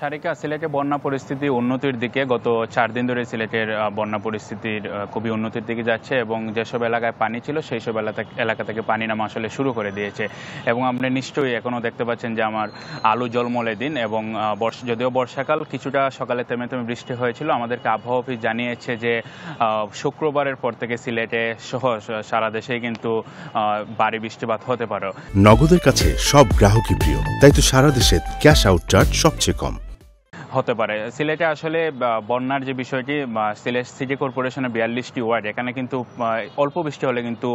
সারিকা সিলেটে বন্যা পরিস্থিতি উন্নতির দিকে গত চার দিন ধরে সিলেটের বন্যা পরিস্থিতির খুবই উন্নতির দিকে যাচ্ছে এবং যেসব এলাকায় পানি ছিল সেই সব এলাকা থেকে পানি নামা আসলে শুরু করে দিয়েছে এবং আপনি নিশ্চয়ই এখনও দেখতে পাচ্ছেন যে আমার আলু জলমলে দিন এবং বর্ষ যদিও বর্ষাকাল কিছুটা সকালে থেমে থেমে বৃষ্টি হয়েছিল আমাদেরকে আবহাওয়া অফিস জানিয়েছে যে শুক্রবারের পর থেকে সিলেটে সহ সারা দেশেই কিন্তু বাড়ি বৃষ্টিপাত হতে পারে নগদের কাছে সব গ্রাহকই প্রিয় তাই তো সারা দেশে ক্যাশ আউট চার্জ সবচেয়ে কম হতে পারে সিলেটে আসলে বন্যার যে বিষয়টি সিলেট সিটি কর্পোরেশনের বিয়াল্লিশটি ওয়ার্ড এখানে কিন্তু অল্প বৃষ্টি হলে কিন্তু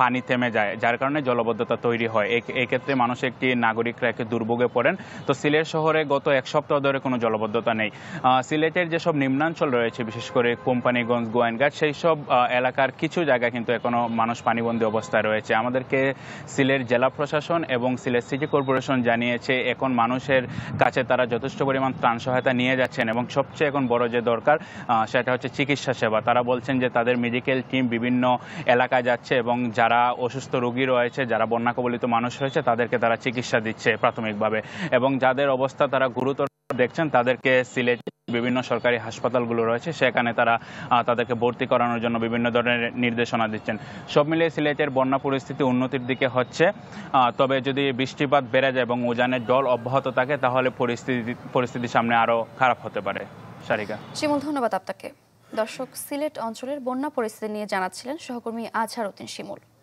পানি থেমে যায় যার কারণে জলবদ্ধতা তৈরি হয় এক্ষেত্রে মানুষ একটি নাগরিকরা একটি দুর্ভোগে পড়েন তো সিলেট শহরে গত এক সপ্তাহ ধরে কোনো জলবদ্ধতা নেই সিলেটের যেসব নিম্নাঞ্চল রয়েছে বিশেষ করে কোম্পানিগঞ্জ গোয়েনঘাট সেই সব এলাকার কিছু জায়গা কিন্তু এখনও মানুষ পানিবন্দী অবস্থায় রয়েছে আমাদেরকে সিলেট জেলা প্রশাসন এবং সিলেট সিটি কর্পোরেশন জানিয়েছে এখন মানুষের কাছে তারা যথেষ্ট পরিমাণ ত্রাণ ত্রাণ সহায়তা নিয়ে যাচ্ছেন এবং সবচেয়ে এখন বড় যে দরকার সেটা হচ্ছে চিকিৎসা সেবা তারা বলছেন যে তাদের মেডিকেল টিম বিভিন্ন এলাকায় যাচ্ছে এবং যারা অসুস্থ রোগী রয়েছে যারা বন্যা কবলিত মানুষ রয়েছে তাদেরকে তারা চিকিৎসা দিচ্ছে প্রাথমিকভাবে এবং যাদের অবস্থা তারা গুরুতর দেখছেন তাদেরকে সিলেট বিভিন্ন সরকারি হাসপাতালগুলো রয়েছে সেখানে তারা তাদেরকে ভর্তি করানোর জন্য বিভিন্ন ধরনের নির্দেশনা দিচ্ছেন সব মিলিয়ে সিলেটের বন্যা পরিস্থিতি উন্নতির দিকে হচ্ছে তবে যদি বৃষ্টিপাত বেড়ে যায় এবং উজানের জল অব্যাহত থাকে তাহলে পরিস্থিতি পরিস্থিতি সামনে আরও খারাপ হতে পারে সারিকা শিমুল ধন্যবাদ আপনাকে দর্শক সিলেট অঞ্চলের বন্যা পরিস্থিতি নিয়ে জানাচ্ছিলেন সহকর্মী আজহার উদ্দিন শিমুল